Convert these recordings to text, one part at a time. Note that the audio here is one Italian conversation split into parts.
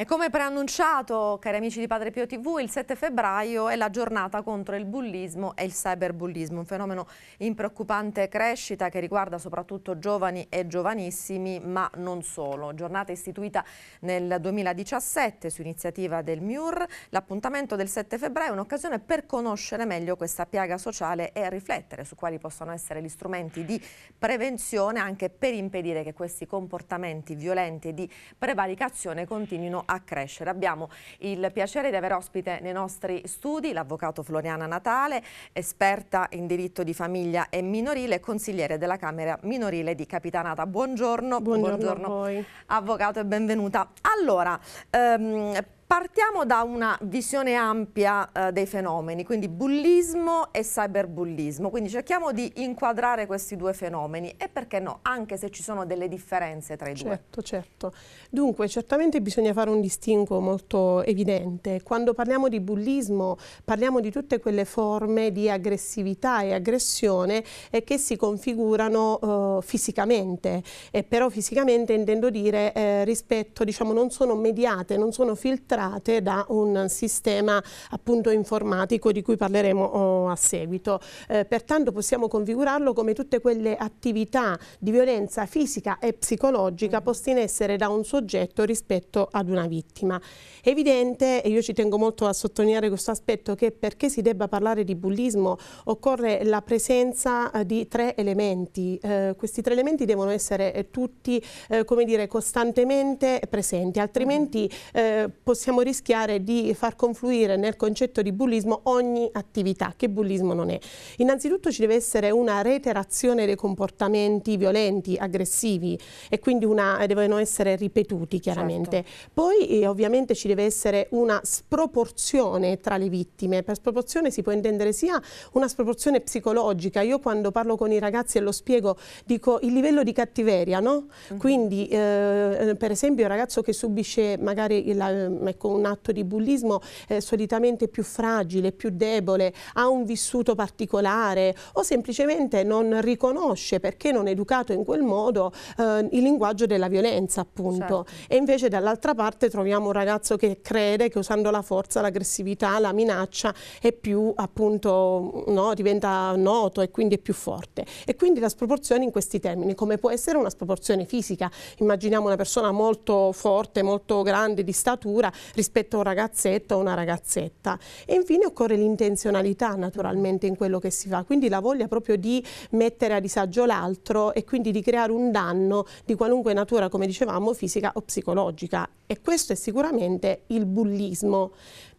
E come preannunciato, cari amici di Padre Pio TV, il 7 febbraio è la giornata contro il bullismo e il cyberbullismo, un fenomeno in preoccupante crescita che riguarda soprattutto giovani e giovanissimi, ma non solo. Giornata istituita nel 2017 su iniziativa del MIUR, l'appuntamento del 7 febbraio è un'occasione per conoscere meglio questa piaga sociale e riflettere su quali possono essere gli strumenti di prevenzione anche per impedire che questi comportamenti violenti e di prevaricazione continuino a a crescere. Abbiamo il piacere di avere ospite nei nostri studi l'avvocato Floriana Natale, esperta in diritto di famiglia e minorile e consigliere della Camera Minorile di Capitanata. Buongiorno, buongiorno, buongiorno avvocato e benvenuta. Allora, ehm, Partiamo da una visione ampia eh, dei fenomeni, quindi bullismo e cyberbullismo, quindi cerchiamo di inquadrare questi due fenomeni e perché no, anche se ci sono delle differenze tra i certo, due. Certo, certo. Dunque, certamente bisogna fare un distinguo molto evidente. Quando parliamo di bullismo parliamo di tutte quelle forme di aggressività e aggressione eh, che si configurano eh, fisicamente, però fisicamente intendo dire eh, rispetto, diciamo, non sono mediate, non sono filtrate superate da un sistema appunto informatico di cui parleremo oh, a seguito. Eh, pertanto possiamo configurarlo come tutte quelle attività di violenza fisica e psicologica mm. poste in essere da un soggetto rispetto ad una vittima. È evidente, e io ci tengo molto a sottolineare questo aspetto, che perché si debba parlare di bullismo occorre la presenza eh, di tre elementi. Eh, questi tre elementi devono essere eh, tutti, eh, come dire, costantemente presenti, altrimenti mm. eh, possiamo possiamo rischiare di far confluire nel concetto di bullismo ogni attività, che bullismo non è. Innanzitutto ci deve essere una reiterazione dei comportamenti violenti, aggressivi e quindi una, eh, devono essere ripetuti chiaramente. Certo. Poi eh, ovviamente ci deve essere una sproporzione tra le vittime, per sproporzione si può intendere sia una sproporzione psicologica, io quando parlo con i ragazzi e lo spiego dico il livello di cattiveria, no? Uh mhm. -huh. Quindi eh, per esempio il ragazzo che subisce magari la, mm, ecco, ecco, un atto di bullismo eh, solitamente più fragile, più debole, ha un vissuto particolare o semplicemente non riconosce perché non è educato in quel modo eh, il linguaggio della violenza appunto certo. e invece dall'altra parte troviamo un ragazzo che crede che usando la forza, l'aggressività, la minaccia è più appunto no, diventa noto e quindi è più forte e quindi la sproporzione in questi termini come può essere una sproporzione fisica immaginiamo una persona molto forte, molto grande di statura rispetto a un ragazzetto o una ragazzetta. E infine occorre l'intenzionalità naturalmente in quello che si fa, quindi la voglia proprio di mettere a disagio l'altro e quindi di creare un danno di qualunque natura, come dicevamo, fisica o psicologica. E questo è sicuramente il bullismo.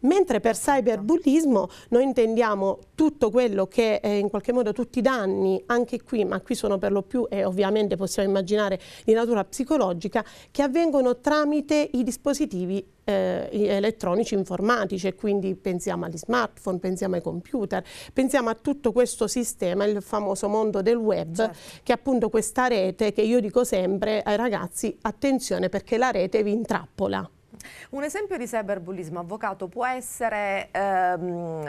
Mentre per cyberbullismo noi intendiamo tutto quello che eh, in qualche modo tutti i danni, anche qui, ma qui sono per lo più e ovviamente possiamo immaginare di natura psicologica, che avvengono tramite i dispositivi eh, elettronici informatici quindi pensiamo agli smartphone, pensiamo ai computer, pensiamo a tutto questo sistema, il famoso mondo del web, certo. che è appunto questa rete che io dico sempre ai ragazzi attenzione perché la rete vi intrappola trappola. Un esempio di cyberbullismo, avvocato, può essere... Ehm,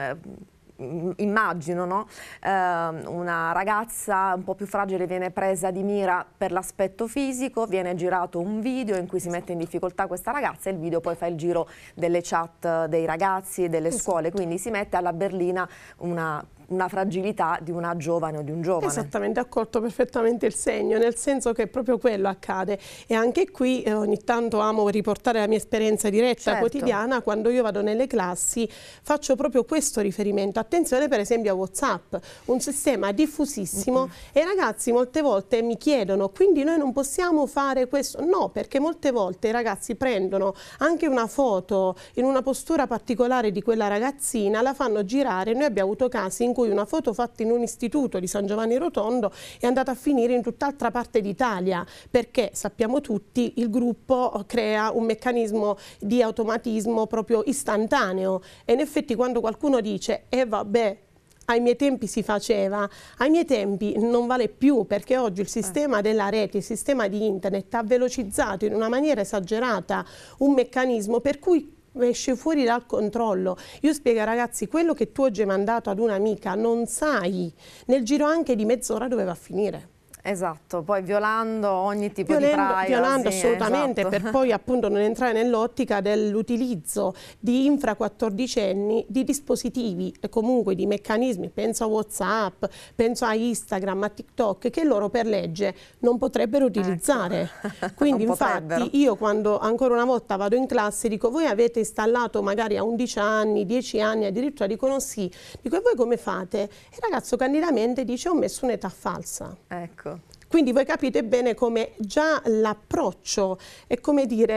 mm, immagino no? eh, una ragazza un po' più fragile viene presa di mira per l'aspetto fisico, viene girato un video in cui si mette in difficoltà questa ragazza e il video poi fa il giro delle chat dei ragazzi e delle scuole, quindi si mette alla berlina una una fragilità di una giovane o di un giovane. Esattamente, ha colto perfettamente il segno, nel senso che proprio quello accade e anche qui eh, ogni tanto amo riportare la mia esperienza diretta certo. quotidiana, quando io vado nelle classi faccio proprio questo riferimento, attenzione per esempio a Whatsapp, un sistema diffusissimo mm -hmm. e i ragazzi molte volte mi chiedono quindi noi non possiamo fare questo, no perché molte volte i ragazzi prendono anche una foto in una postura particolare di quella ragazzina, la fanno girare, noi abbiamo avuto casi in cui cui una foto fatta in un istituto di San Giovanni Rotondo è andata a finire in tutt'altra parte d'Italia perché sappiamo tutti il gruppo crea un meccanismo di automatismo proprio istantaneo e in effetti quando qualcuno dice e eh vabbè ai miei tempi si faceva, ai miei tempi non vale più perché oggi il sistema certo. della rete, il sistema di internet ha velocizzato in una maniera esagerata un meccanismo per cui esce fuori dal controllo. Io spiego ragazzi, quello che tu oggi hai mandato ad un'amica non sai nel giro anche di mezz'ora dove va a finire. Esatto, poi violando ogni tipo violando, di privacy. Violando assolutamente esatto. per poi appunto non entrare nell'ottica dell'utilizzo di infra 14enni di dispositivi e comunque di meccanismi, penso a Whatsapp, penso a Instagram, a TikTok, che loro per legge non potrebbero ecco. utilizzare. Ecco. Quindi infatti io quando ancora una volta vado in classe dico voi avete installato magari a 11 anni, 10 anni, addirittura dicono sì, dico e voi come fate? il ragazzo candidamente dice ho messo un'età falsa. Ecco. Quindi voi capite bene come già l'approccio è come dire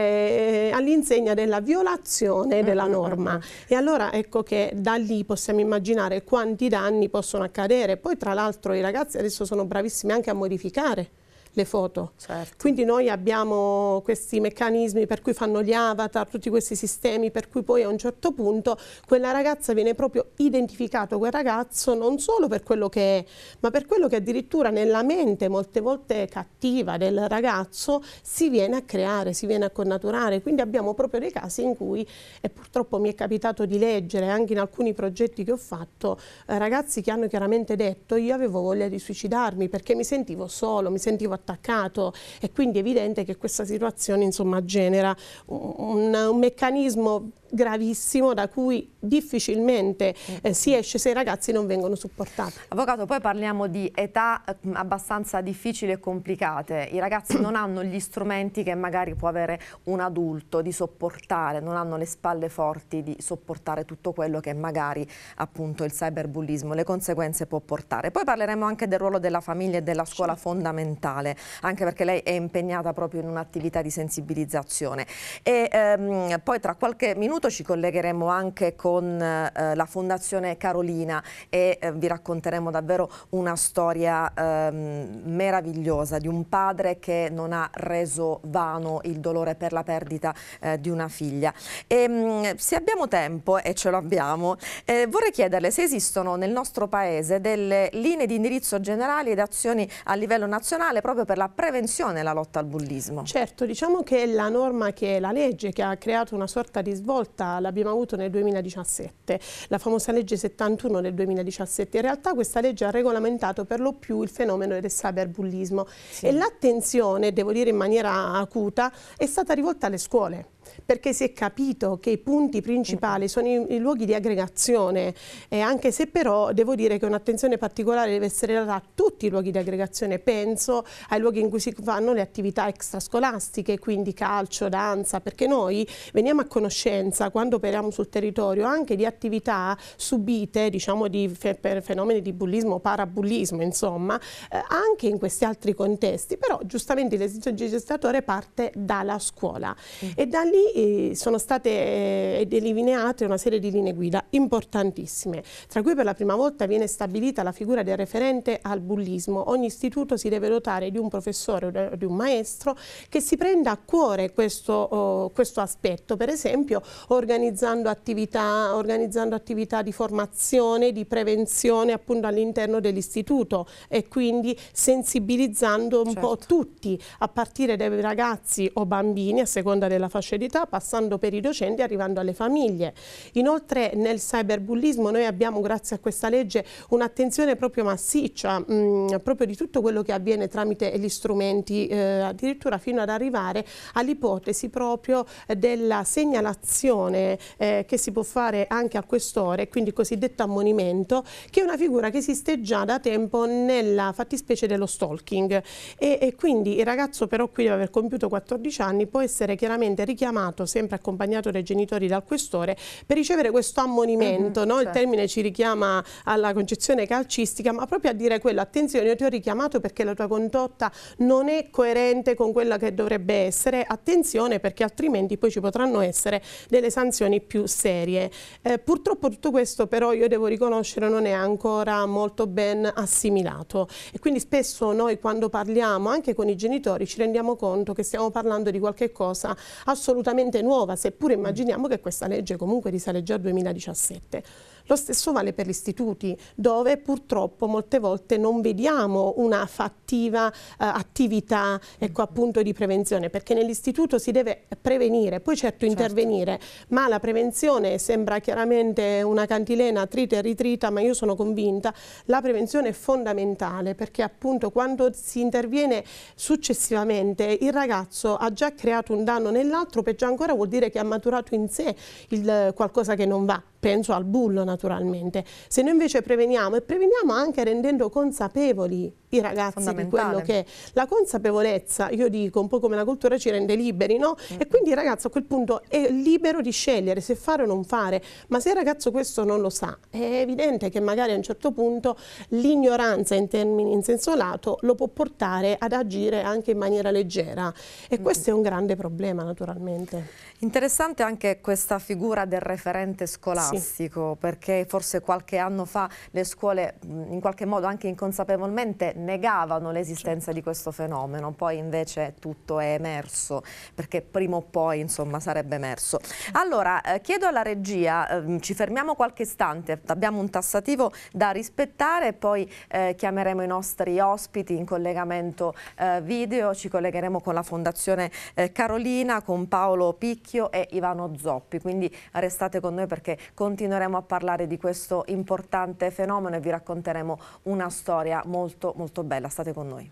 eh, all'insegna della violazione della mm-hmm, norma. Mm-hmm. E allora ecco che da lì possiamo immaginare quanti danni possono accadere. Poi tra l'altro i ragazzi adesso sono bravissimi anche a modificare le foto. Certo. Quindi noi abbiamo questi meccanismi per cui fanno gli avatar, tutti questi sistemi per cui poi a un certo punto quella ragazza viene proprio identificato, quel ragazzo, non solo per quello che è, ma per quello che addirittura nella mente molte volte cattiva del ragazzo si viene a creare, si viene a connaturare. Quindi abbiamo proprio dei casi in cui, e purtroppo mi è capitato di leggere anche in alcuni progetti che ho fatto, eh, ragazzi che hanno chiaramente detto io avevo voglia di suicidarmi perché mi sentivo solo, mi sentivo attaccato attaccato e quindi è evidente che questa situazione insomma, genera un, un meccanismo gravissimo da cui difficilmente eh, si esce se i ragazzi non vengono supportati. Avvocato, poi parliamo di età eh, abbastanza difficili e complicate. I ragazzi non hanno gli strumenti che magari può avere un adulto di sopportare, non hanno le spalle forti di sopportare tutto quello che magari appunto il cyberbullismo, le conseguenze può portare. Poi parleremo anche del ruolo della famiglia e della scuola fondamentale anche perché lei è impegnata proprio in un'attività di sensibilizzazione. E, ehm, poi tra qualche minuto ci collegheremo anche con eh, la Fondazione Carolina e eh, vi racconteremo davvero una storia ehm, meravigliosa di un padre che non ha reso vano il dolore per la perdita eh, di una figlia. E, ehm, se abbiamo tempo, e ce l'abbiamo, eh, vorrei chiederle se esistono nel nostro paese delle linee di indirizzo generali ed azioni a livello nazionale proprio per la prevenzione e la lotta al bullismo. Certo, diciamo che la norma che è la legge che ha creato una sorta di svolta l'abbiamo avuto nel 2017, la famosa legge 71 del 2017. In realtà questa legge ha regolamentato per lo più il fenomeno del cyberbullismo sì. e l'attenzione, devo dire in maniera acuta, è stata rivolta alle scuole perché si è capito che i punti principali sono i, i luoghi di aggregazione, eh, anche se però devo dire che un'attenzione particolare deve essere data a tutti i luoghi di aggregazione, penso ai luoghi in cui si fanno le attività extrascolastiche, quindi calcio, danza, perché noi veniamo a conoscenza quando operiamo sul territorio anche di attività subite, diciamo di per fenomeni di bullismo o parabullismo, insomma, eh, anche in questi altri contesti, però giustamente l'esercizio legislatore parte dalla scuola mm. e da lì sono state eh, delineate una serie di linee guida importantissime, tra cui per la prima volta viene stabilita la figura del referente al bullismo. Ogni istituto si deve dotare di un professore o di un maestro che si prenda a cuore questo, oh, questo aspetto, per esempio organizzando attività, organizzando attività di formazione, di prevenzione appunto all'interno dell'istituto e quindi sensibilizzando un certo. po' tutti, a partire dai ragazzi o bambini a seconda della fascia d'età, passando per i docenti e arrivando alle famiglie. Inoltre nel cyberbullismo noi abbiamo grazie a questa legge un'attenzione proprio massiccia, mh, mm, proprio di tutto quello che avviene tramite gli strumenti, eh, addirittura fino ad arrivare all'ipotesi proprio della segnalazione eh, che si può fare anche a quest'ora, quindi cosiddetto ammonimento, che è una figura che esiste già da tempo nella fattispecie dello stalking e, e quindi il ragazzo però qui deve aver compiuto 14 anni può essere chiaramente richiamato stato sempre accompagnato dai genitori dal questore, per ricevere questo ammonimento, mm -hmm, no? certo. il termine ci richiama alla concezione calcistica, ma proprio a dire quello, attenzione, io ti ho richiamato perché la tua condotta non è coerente con quella che dovrebbe essere, attenzione perché altrimenti poi ci potranno essere delle sanzioni più serie. Eh, purtroppo tutto questo però io devo riconoscere non è ancora molto ben assimilato e quindi spesso noi quando parliamo anche con i genitori ci rendiamo conto che stiamo parlando di qualche cosa assolutamente relativamente nuova, seppure mm. immaginiamo che questa legge comunque risale già al 2017. Lo stesso vale per gli istituti, dove purtroppo molte volte non vediamo una fattiva eh, attività ecco, appunto, di prevenzione, perché nell'istituto si deve prevenire, poi certo, certo intervenire, ma la prevenzione sembra chiaramente una cantilena trita e ritrita, ma io sono convinta, la prevenzione è fondamentale, perché appunto quando si interviene successivamente il ragazzo ha già creato un danno nell'altro, peggio ancora vuol dire che ha maturato in sé il, qualcosa che non va penso al bullo naturalmente. Se noi invece preveniamo e preveniamo anche rendendo consapevoli i ragazzi di quello che è. La consapevolezza, io dico, un po' come la cultura ci rende liberi, no? Mm. E certo. quindi il ragazzo a quel punto è libero di scegliere se fare o non fare, ma se il ragazzo questo non lo sa, è evidente che magari a un certo punto l'ignoranza in termini in senso lato lo può portare ad agire anche in maniera leggera e mm. questo è un grande problema naturalmente. Interessante anche questa figura del referente scolastico classico sì. perché forse qualche anno fa le scuole in qualche modo anche inconsapevolmente negavano l'esistenza di questo fenomeno, poi invece tutto è emerso perché prima o poi insomma sarebbe emerso. Allora eh, chiedo alla regia, eh, ci fermiamo qualche istante, abbiamo un tassativo da rispettare, poi eh, chiameremo i nostri ospiti in collegamento eh, video, ci collegheremo con la Fondazione eh, Carolina, con Paolo Picchio e Ivano Zoppi, quindi restate con noi perché con continueremo a parlare di questo importante fenomeno e vi racconteremo una storia molto molto bella. State con noi.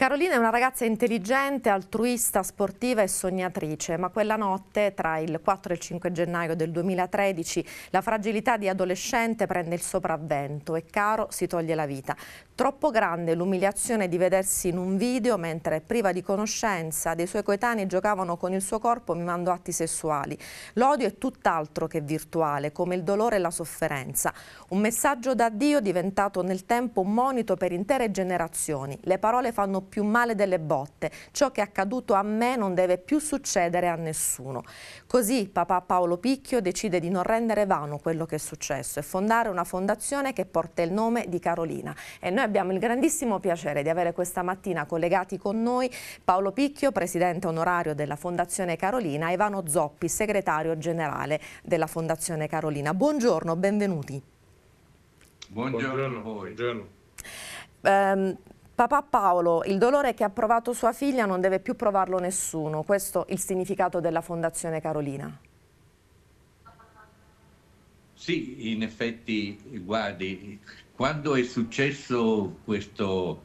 Carolina è una ragazza intelligente, altruista, sportiva e sognatrice, ma quella notte, tra il 4 e il 5 gennaio del 2013, la fragilità di adolescente prende il sopravvento e Caro si toglie la vita. Troppo grande l'umiliazione di vedersi in un video mentre priva di conoscenza dei suoi coetanei giocavano con il suo corpo mimando atti sessuali. L'odio è tutt'altro che virtuale, come il dolore e la sofferenza. Un messaggio da Dio diventato nel tempo un monito per intere generazioni. Le parole fanno più male delle botte. Ciò che è accaduto a me non deve più succedere a nessuno. Così papà Paolo Picchio decide di non rendere vano quello che è successo e fondare una fondazione che porta il nome di Carolina. E noi abbiamo il grandissimo piacere di avere questa mattina collegati con noi Paolo Picchio, presidente onorario della Fondazione Carolina, e Ivano Zoppi, segretario generale della Fondazione Carolina. Buongiorno, benvenuti. Buongiorno, Buongiorno a voi. Buongiorno. Um, Papà Paolo, il dolore che ha provato sua figlia non deve più provarlo nessuno, questo è il significato della Fondazione Carolina. Sì, in effetti, guardi, quando è successo questo,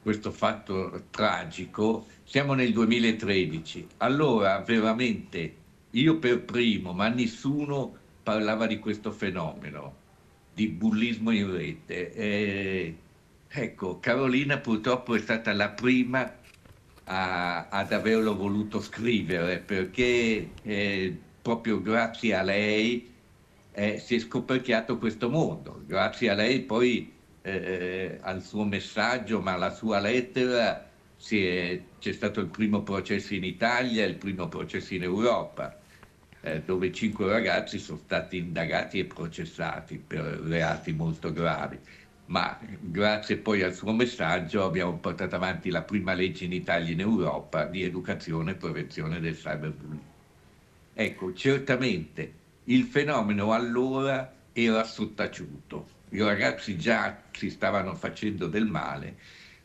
questo fatto tragico, siamo nel 2013, allora veramente io per primo, ma nessuno parlava di questo fenomeno, di bullismo in rete. Eh, Ecco, Carolina purtroppo è stata la prima a, ad averlo voluto scrivere perché eh, proprio grazie a lei eh, si è scoperchiato questo mondo. Grazie a lei poi eh, eh al suo messaggio, ma alla sua lettera è, c'è stato il primo processo in Italia, il primo processo in Europa, eh, dove cinque ragazzi sono stati indagati e processati per reati molto gravi ma grazie poi al suo messaggio abbiamo portato avanti la prima legge in Italia e in Europa di educazione e prevenzione del cyberbullying. Ecco, certamente il fenomeno allora era sottaciuto, i ragazzi già si stavano facendo del male,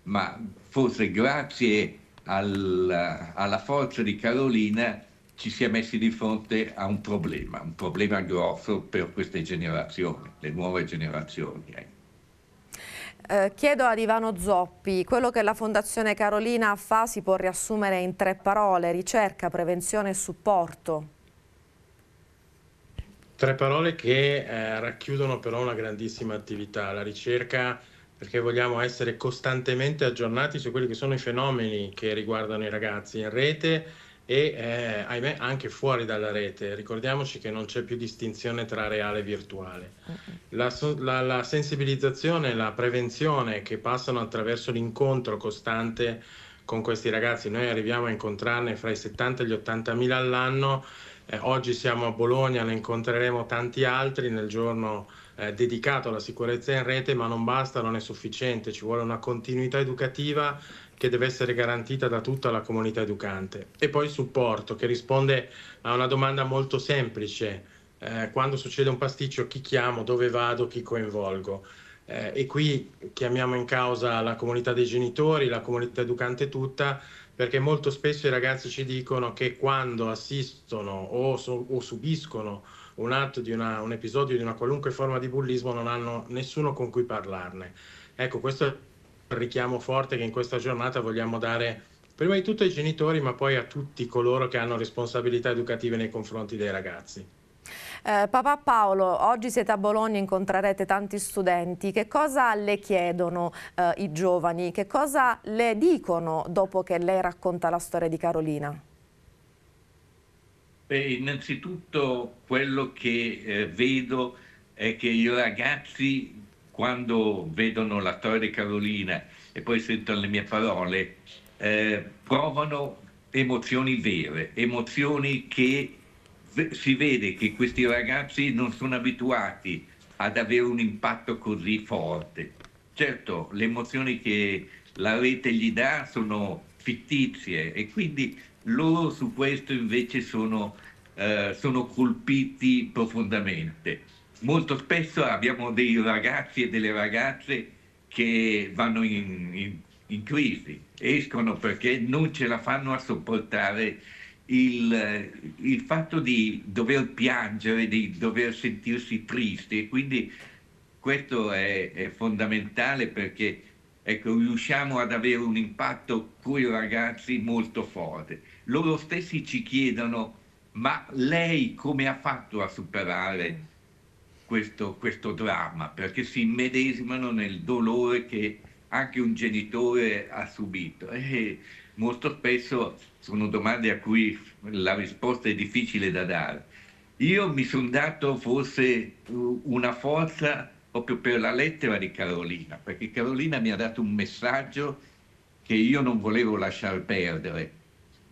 ma forse grazie al, alla forza di Carolina ci si è messi di fronte a un problema, un problema grosso per queste generazioni, le nuove generazioni. Ecco. Eh, chiedo a Ivano Zoppi, quello che la Fondazione Carolina fa si può riassumere in tre parole, ricerca, prevenzione e supporto. Tre parole che eh, racchiudono però una grandissima attività, la ricerca perché vogliamo essere costantemente aggiornati su quelli che sono i fenomeni che riguardano i ragazzi in rete, e eh, ahimè anche fuori dalla rete. Ricordiamoci che non c'è più distinzione tra reale e virtuale. La, la, la sensibilizzazione, la prevenzione che passano attraverso l'incontro costante con questi ragazzi, noi arriviamo a incontrarne fra i 70 e gli 80 mila all'anno, eh, oggi siamo a Bologna, ne incontreremo tanti altri nel giorno eh, dedicato alla sicurezza in rete, ma non basta, non è sufficiente, ci vuole una continuità educativa che deve essere garantita da tutta la comunità educante. E poi il supporto, che risponde a una domanda molto semplice. Eh, quando succede un pasticcio, chi chiamo, dove vado, chi coinvolgo? Eh, e qui chiamiamo in causa la comunità dei genitori, la comunità educante tutta, perché molto spesso i ragazzi ci dicono che quando assistono o, so, o subiscono un atto di una, un episodio di una qualunque forma di bullismo non hanno nessuno con cui parlarne. Ecco, questo richiamo forte che in questa giornata vogliamo dare prima di tutto ai genitori, ma poi a tutti coloro che hanno responsabilità educative nei confronti dei ragazzi. Eh, papà Paolo, oggi siete a Bologna, e incontrerete tanti studenti. Che cosa le chiedono eh, i giovani? Che cosa le dicono dopo che lei racconta la storia di Carolina? Beh, innanzitutto quello che eh, vedo è che i ragazzi quando vedono la storia di Carolina e poi sentono le mie parole, eh, provano emozioni vere, emozioni che si vede che questi ragazzi non sono abituati ad avere un impatto così forte. Certo, le emozioni che la rete gli dà sono fittizie e quindi loro su questo invece sono, eh, sono colpiti profondamente molto spesso abbiamo dei ragazzi e delle ragazze che vanno in, in, in crisi, escono perché non ce la fanno a sopportare il, il, fatto di dover piangere, di dover sentirsi tristi e quindi questo è, è fondamentale perché ecco, riusciamo ad avere un impatto con i ragazzi molto forte. Loro stessi ci chiedono ma lei come ha fatto a superare questo, questo dramma, perché si immedesimano nel dolore che anche un genitore ha subito. E molto spesso sono domande a cui la risposta è difficile da dare. Io mi sono dato forse una forza proprio per la lettera di Carolina, perché Carolina mi ha dato un messaggio che io non volevo lasciar perdere.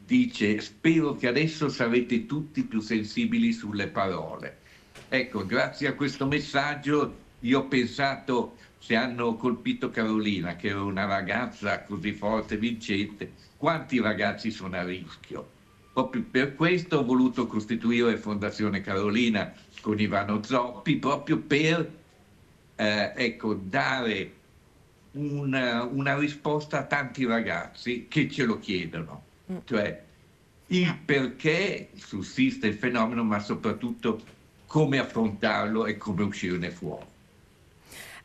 Dice, spero che adesso sarete tutti più sensibili sulle parole Ecco, grazie a questo messaggio io ho pensato se hanno colpito Carolina, che era una ragazza così forte e vincente, quanti ragazzi sono a rischio? Proprio per questo ho voluto costituire Fondazione Carolina con Ivano Zoppi, proprio per eh, ecco, dare una, una, risposta a tanti ragazzi che ce lo chiedono. Mm. Cioè, il perché sussiste il fenomeno, ma soprattutto come affrontarlo e come uscirne fuori.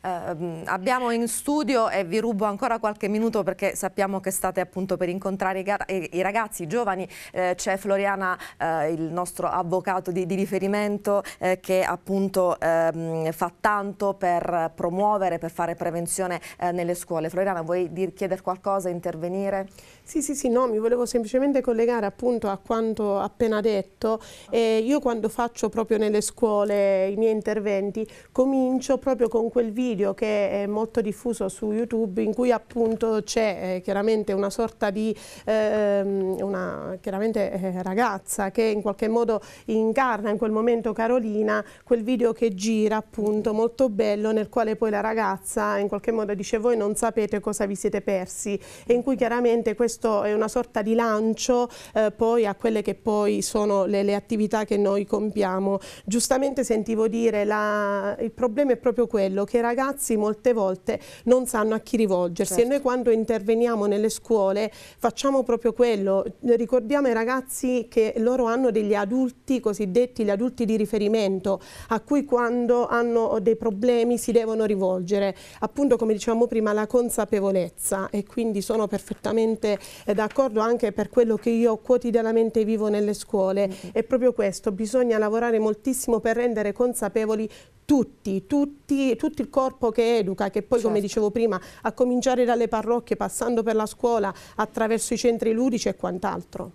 Eh, abbiamo in studio e vi rubo ancora qualche minuto perché sappiamo che state appunto per incontrare i, i ragazzi, i giovani, eh, c'è Floriana, eh, il nostro avvocato di, di riferimento eh, che appunto ehm, fa tanto per promuovere, per fare prevenzione eh, nelle scuole. Floriana vuoi chiedere qualcosa, intervenire? Sì, sì, sì, no, mi volevo semplicemente collegare appunto a quanto appena detto. io quando faccio proprio nelle scuole i miei interventi comincio proprio con quel video video che è molto diffuso su YouTube in cui appunto c'è eh, chiaramente una sorta di eh, una chiaramente, eh, ragazza che in qualche modo incarna in quel momento Carolina, quel video che gira appunto molto bello nel quale poi la ragazza in qualche modo dice voi non sapete cosa vi siete persi e in cui chiaramente questo è una sorta di lancio eh, poi a quelle che poi sono le, le attività che noi compiamo. Giustamente sentivo dire la, il problema è proprio quello che i ragazzi ragazzi molte volte non sanno a chi rivolgersi certo. e noi quando interveniamo nelle scuole facciamo proprio quello, ricordiamo ai ragazzi che loro hanno degli adulti cosiddetti, gli adulti di riferimento a cui quando hanno dei problemi si devono rivolgere, appunto come dicevamo prima la consapevolezza e quindi sono perfettamente eh, d'accordo anche per quello che io quotidianamente vivo nelle scuole, mm -hmm. è proprio questo, bisogna lavorare moltissimo per rendere consapevoli tutti, tutti, tutto il corpo corpo che educa, che poi certo. come dicevo prima, a cominciare dalle parrocchie, passando per la scuola, attraverso i centri ludici e quant'altro.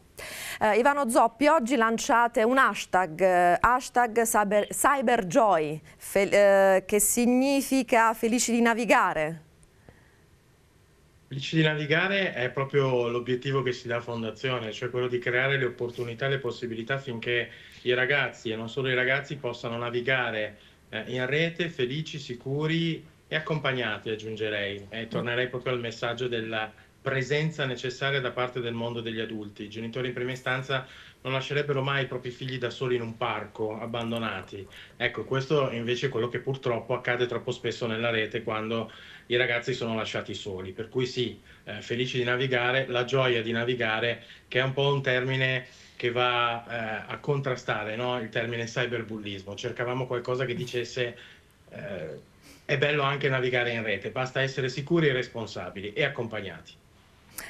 Eh, Ivano Zoppi, oggi lanciate un hashtag, eh, hashtag cyber, cyberjoy, eh, che significa felici di navigare. Felici di navigare è proprio l'obiettivo che si dà a Fondazione, cioè quello di creare le opportunità e le possibilità finché i ragazzi, e non solo i ragazzi, possano navigare eh, in rete, felici, sicuri e accompagnati, aggiungerei. E eh, tornerei proprio al messaggio della presenza necessaria da parte del mondo degli adulti. I genitori in prima istanza non lascerebbero mai i propri figli da soli in un parco, abbandonati. Ecco, questo invece è quello che purtroppo accade troppo spesso nella rete quando i ragazzi sono lasciati soli. Per cui sì, eh, felici di navigare, la gioia di navigare, che è un po' un termine che va eh, a contrastare no? il termine cyberbullismo. Cercavamo qualcosa che dicesse eh, è bello anche navigare in rete, basta essere sicuri e responsabili e accompagnati.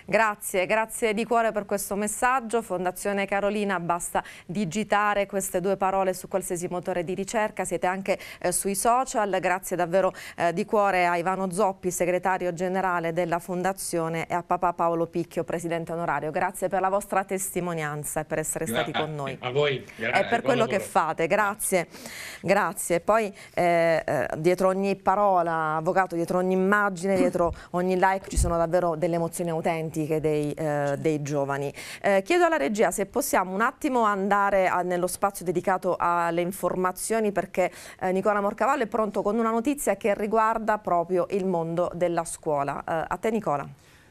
Grazie, grazie di cuore per questo messaggio. Fondazione Carolina, basta digitare queste due parole su qualsiasi motore di ricerca, siete anche eh, sui social. Grazie davvero eh, di cuore a Ivano Zoppi, segretario generale della Fondazione e a Papa Paolo Picchio, presidente onorario. Grazie per la vostra testimonianza e per essere stati con noi. A voi. Gra e per eh, quello lavoro. che fate. Grazie. Grazie. Poi eh, eh, dietro ogni parola, avvocato, dietro ogni immagine, dietro ogni like ci sono davvero delle emozioni autentiche autentiche dei, eh, dei giovani. Eh, chiedo alla regia se possiamo un attimo andare a, nello spazio dedicato alle informazioni perché eh, Nicola Morcavallo è pronto con una notizia che riguarda proprio il mondo della scuola. Eh, a te Nicola.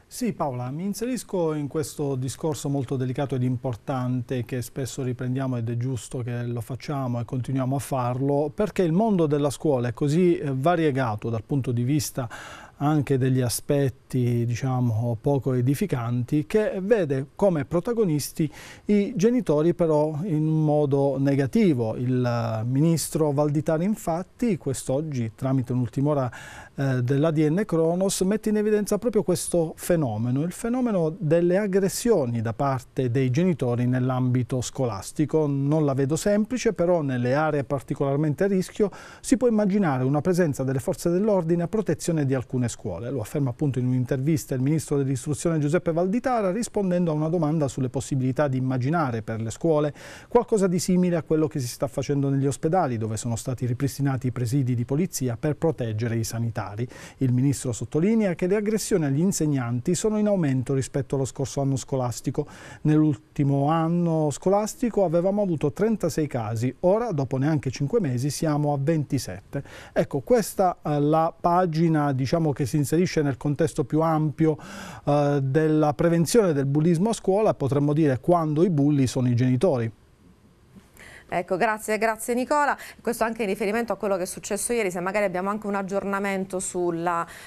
Sì Paola, mi inserisco in questo discorso molto delicato ed importante che spesso riprendiamo ed è giusto che lo facciamo e continuiamo a farlo perché il mondo della scuola è così eh, variegato dal punto di vista anche degli aspetti diciamo poco edificanti che vede come protagonisti i genitori però in modo negativo. Il ministro Valditari infatti quest'oggi tramite un'ultima ora eh, dell'ADN Cronos mette in evidenza proprio questo fenomeno, il fenomeno delle aggressioni da parte dei genitori nell'ambito scolastico. Non la vedo semplice, però nelle aree particolarmente a rischio si può immaginare una presenza delle forze dell'ordine a protezione di alcune scuole. Lo afferma appunto in un'intervista il ministro dell'istruzione Giuseppe Valditara rispondendo a una domanda sulle possibilità di immaginare per le scuole qualcosa di simile a quello che si sta facendo negli ospedali dove sono stati ripristinati i presidi di polizia per proteggere i sanitari alimentari. Il ministro sottolinea che le aggressioni agli insegnanti sono in aumento rispetto allo scorso anno scolastico. Nell'ultimo anno scolastico avevamo avuto 36 casi, ora dopo neanche 5 mesi siamo a 27. Ecco, questa è eh, la pagina diciamo, che si inserisce nel contesto più ampio eh, della prevenzione del bullismo a scuola, potremmo dire quando i bulli sono i genitori. Ecco, grazie, grazie Nicola. Questo anche in riferimento a quello che è successo ieri, se magari abbiamo anche un aggiornamento su uh,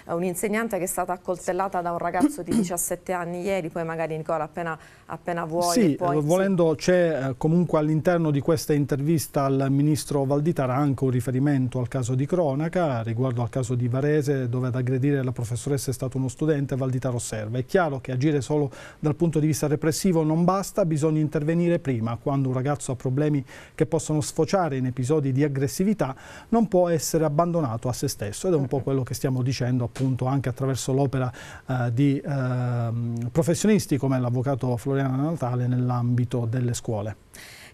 eh, un'insegnante che è stata accoltellata da un ragazzo di 17 anni ieri, poi magari Nicola appena, appena vuoi. Sì, poi... Eh, volendo c'è eh, comunque all'interno di questa intervista al ministro Valditara anche un riferimento al caso di cronaca riguardo al caso di Varese dove ad aggredire la professoressa è stato uno studente, Valditara osserva. È chiaro che agire solo dal punto di vista repressivo non basta, bisogna intervenire prima quando un ragazzo ha problemi che possono sfociare in episodi di aggressività, non può essere abbandonato a se stesso ed è un po' certo. quello che stiamo dicendo appunto anche attraverso l'opera eh, di eh, professionisti come l'avvocato Floriana Natale nell'ambito delle scuole.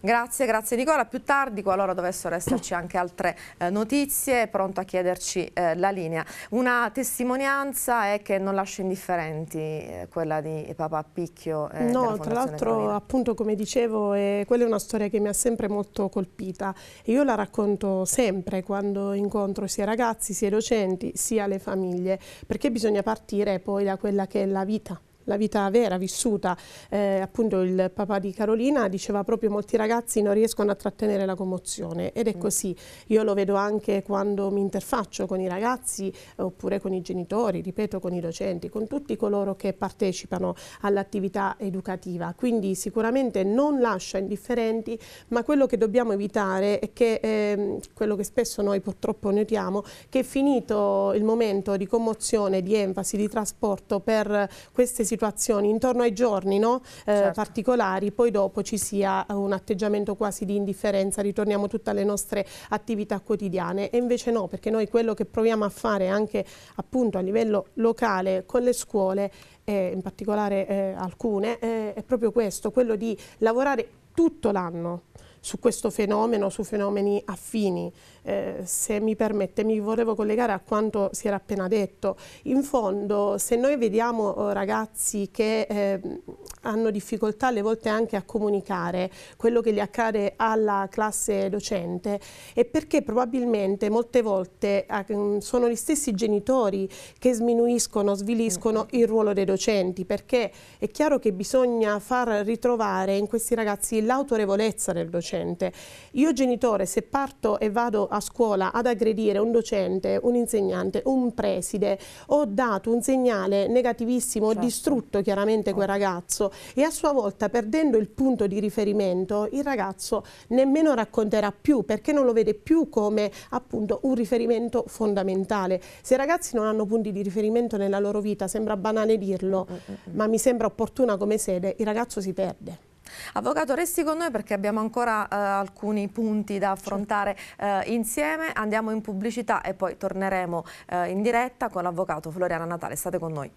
Grazie, grazie Nicola. Più tardi, qualora dovessero esserci anche altre eh, notizie, pronto a chiederci eh, la linea. Una testimonianza è che non lascia indifferenti eh, quella di Papa Picchio. Eh, no, tra l'altro, appunto, come dicevo, eh, quella è una storia che mi ha sempre molto molto colpita e io la racconto sempre quando incontro sia ragazzi, sia docenti, sia le famiglie, perché bisogna partire poi da quella che è la vita la vita vera vissuta, eh, appunto il papà di Carolina diceva proprio molti ragazzi non riescono a trattenere la commozione ed è mm. così, io lo vedo anche quando mi interfaccio con i ragazzi oppure con i genitori, ripeto con i docenti, con tutti coloro che partecipano all'attività educativa, quindi sicuramente non lascia indifferenti ma quello che dobbiamo evitare è che eh, quello che spesso noi purtroppo notiamo che è finito il momento di commozione, di enfasi, di trasporto per queste situazioni situazioni, intorno ai giorni no? eh, certo. particolari, poi dopo ci sia eh, un atteggiamento quasi di indifferenza, ritorniamo tutte alle nostre attività quotidiane e invece no, perché noi quello che proviamo a fare anche appunto a livello locale con le scuole, eh, in particolare eh, alcune, eh, è proprio questo, quello di lavorare tutto l'anno su questo fenomeno, su fenomeni affini. Eh, se mi permette, mi volevo collegare a quanto si era appena detto. In fondo, se noi vediamo oh, ragazzi che eh, hanno difficoltà alle volte anche a comunicare quello che gli accade alla classe docente, è perché probabilmente molte volte eh, sono gli stessi genitori che sminuiscono, sviliscono mm-hmm. il ruolo dei docenti, perché è chiaro che bisogna far ritrovare in questi ragazzi l'autorevolezza del docente docente. Io genitore, se parto e vado a scuola ad aggredire un docente, un insegnante, un preside, ho dato un segnale negativissimo, certo. ho distrutto chiaramente quel certo. ragazzo e a sua volta perdendo il punto di riferimento il ragazzo nemmeno racconterà più perché non lo vede più come appunto un riferimento fondamentale. Se i ragazzi non hanno punti di riferimento nella loro vita, sembra banale dirlo, mm, mm, mm. ma mi sembra opportuna come sede, il ragazzo si perde. Avvocato, resti con noi perché abbiamo ancora eh, alcuni punti da affrontare eh, insieme. Andiamo in pubblicità e poi torneremo eh, in diretta con l'avvocato Floriana Natale. State con noi.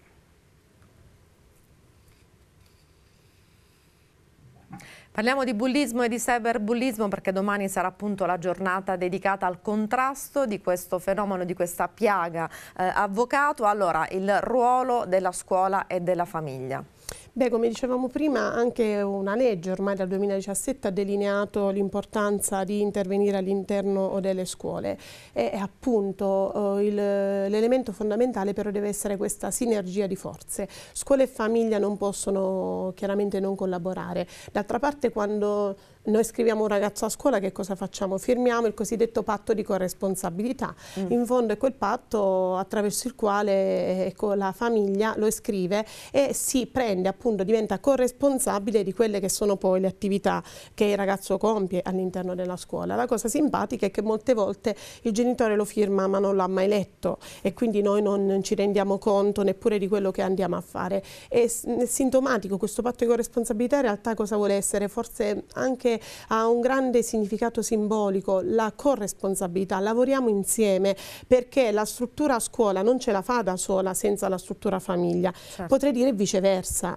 Parliamo di bullismo e di cyberbullismo perché domani sarà appunto la giornata dedicata al contrasto di questo fenomeno, di questa piaga. Eh, avvocato, allora il ruolo della scuola e della famiglia. Beh, come dicevamo prima, anche una legge ormai dal 2017 ha delineato l'importanza di intervenire all'interno delle scuole e appunto eh, l'elemento fondamentale però deve essere questa sinergia di forze. Scuola e famiglia non possono chiaramente non collaborare. D'altra parte quando noi scriviamo un ragazzo a scuola che cosa facciamo? Firmiamo il cosiddetto patto di corresponsabilità. Mm. In fondo è quel patto attraverso il quale eh, ecco, la famiglia lo scrive e si prende appunto appunto diventa corresponsabile di quelle che sono poi le attività che il ragazzo compie all'interno della scuola. La cosa simpatica è che molte volte il genitore lo firma ma non l'ha mai letto e quindi noi non ci rendiamo conto neppure di quello che andiamo a fare. È sintomatico questo patto di corresponsabilità in realtà cosa vuole essere? Forse anche ha un grande significato simbolico, la corresponsabilità, lavoriamo insieme perché la struttura scuola non ce la fa da sola senza la struttura famiglia. Certo. Potrei dire viceversa,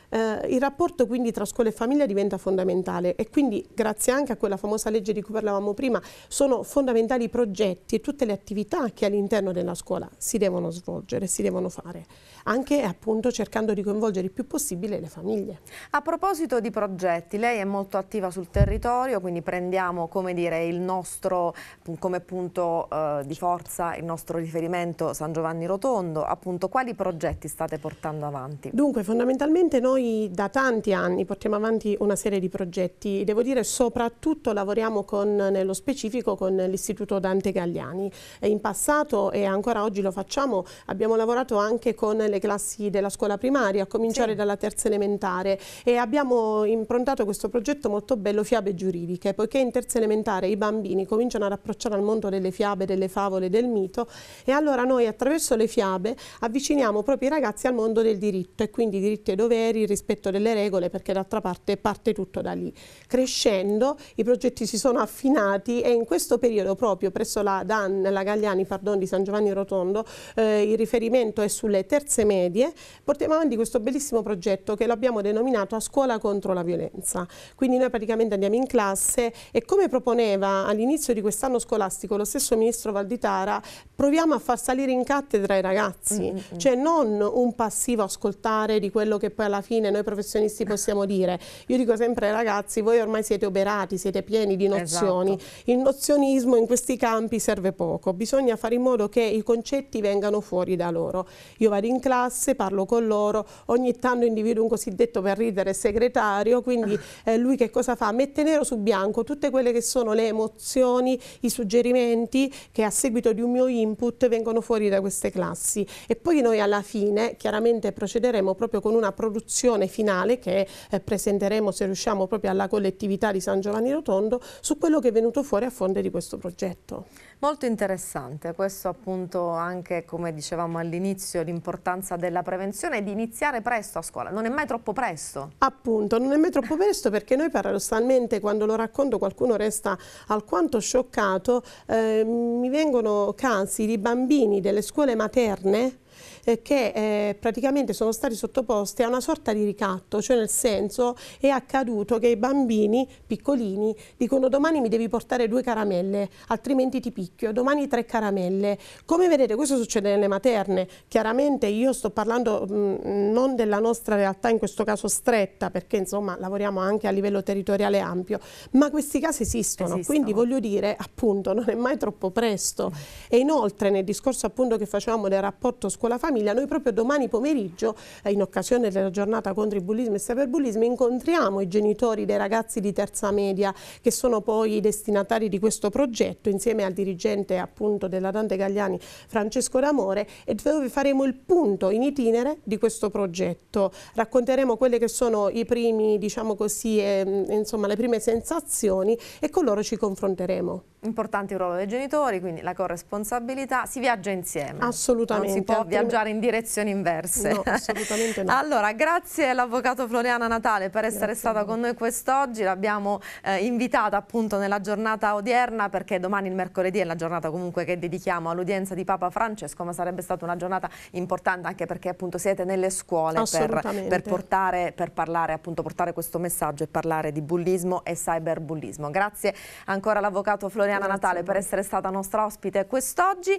Eh, il rapporto quindi tra scuola e famiglia diventa fondamentale e quindi grazie anche a quella famosa legge di cui parlavamo prima sono fondamentali i progetti e tutte le attività che all'interno della scuola si devono svolgere, si devono fare, anche appunto cercando di coinvolgere il più possibile le famiglie. A proposito di progetti, lei è molto attiva sul territorio, quindi prendiamo come dire il nostro come punto eh, di forza, il nostro riferimento San Giovanni Rotondo, appunto quali progetti state portando avanti? Dunque fondamentalmente noi noi da tanti anni portiamo avanti una serie di progetti, devo dire soprattutto lavoriamo con, nello specifico con l'Istituto Dante Gagliani. In passato e ancora oggi lo facciamo, abbiamo lavorato anche con le classi della scuola primaria, a cominciare sì. dalla terza elementare e abbiamo improntato questo progetto molto bello Fiabe giuridiche, poiché in terza elementare i bambini cominciano ad approcciare al mondo delle fiabe, delle favole, del mito e allora noi attraverso le fiabe avviciniamo proprio i ragazzi al mondo del diritto e quindi diritti e doveri, rispetto delle regole perché d'altra parte parte tutto da lì. Crescendo i progetti si sono affinati e in questo periodo proprio presso la Dan, la Gagliani pardon, di San Giovanni Rotondo eh, il riferimento è sulle terze medie, portiamo avanti questo bellissimo progetto che l'abbiamo denominato a scuola contro la violenza. Quindi noi praticamente andiamo in classe e come proponeva all'inizio di quest'anno scolastico lo stesso ministro Valditara, proviamo a far salire in cattedra i ragazzi, mm -hmm. cioè non un passivo ascoltare di quello che poi alla fine fine noi professionisti possiamo dire. Io dico sempre ai ragazzi, voi ormai siete oberati, siete pieni di nozioni. Esatto. Il nozionismo in questi campi serve poco, bisogna fare in modo che i concetti vengano fuori da loro. Io vado in classe, parlo con loro, ogni tanto individuo un cosiddetto per ridere segretario, quindi eh, lui che cosa fa? Mette nero su bianco tutte quelle che sono le emozioni, i suggerimenti che a seguito di un mio input vengono fuori da queste classi. E poi noi alla fine chiaramente procederemo proprio con una produzione soluzione finale che eh, presenteremo se riusciamo proprio alla collettività di San Giovanni Rotondo su quello che è venuto fuori a fondo di questo progetto. Molto interessante, questo appunto anche come dicevamo all'inizio l'importanza della prevenzione e di iniziare presto a scuola, non è mai troppo presto. Appunto, non è mai troppo presto perché noi paradossalmente quando lo racconto qualcuno resta alquanto scioccato, eh, mi vengono casi di bambini delle scuole materne eh, che eh, praticamente sono stati sottoposti a una sorta di ricatto, cioè nel senso è accaduto che i bambini piccolini dicono domani mi devi portare due caramelle, altrimenti ti picchio, domani tre caramelle. Come vedete questo succede nelle materne, chiaramente io sto parlando mh, mm, non della nostra realtà in questo caso stretta, perché insomma lavoriamo anche a livello territoriale ampio, ma questi casi esistono, esistono. quindi voglio dire appunto non è mai troppo presto. E inoltre nel discorso appunto che facevamo del rapporto scuola-famiglia, famiglia, noi proprio domani pomeriggio, eh, in occasione della giornata contro il bullismo e il cyberbullismo, incontriamo i genitori dei ragazzi di terza media che sono poi i destinatari di questo progetto insieme al dirigente appunto della Dante Gagliani Francesco D'Amore e dove faremo il punto in itinere di questo progetto. Racconteremo quelle che sono i primi, diciamo così, eh, insomma, le prime sensazioni e con loro ci confronteremo. Importante il ruolo dei genitori, quindi la corresponsabilità, si viaggia insieme. Assolutamente. Non si può viaggiare in direzioni inverse. No, assolutamente no. allora, grazie all'avvocato Floriana Natale per essere grazie stata con noi quest'oggi, l'abbiamo eh, invitata appunto nella giornata odierna perché domani il mercoledì è la giornata comunque che dedichiamo all'udienza di Papa Francesco, ma sarebbe stata una giornata importante anche perché appunto siete nelle scuole per, per, portare, per parlare, appunto, portare questo messaggio e parlare di bullismo e cyberbullismo. Grazie ancora all'avvocato Floriana Adriana Natale per essere stata nostra ospite quest'oggi.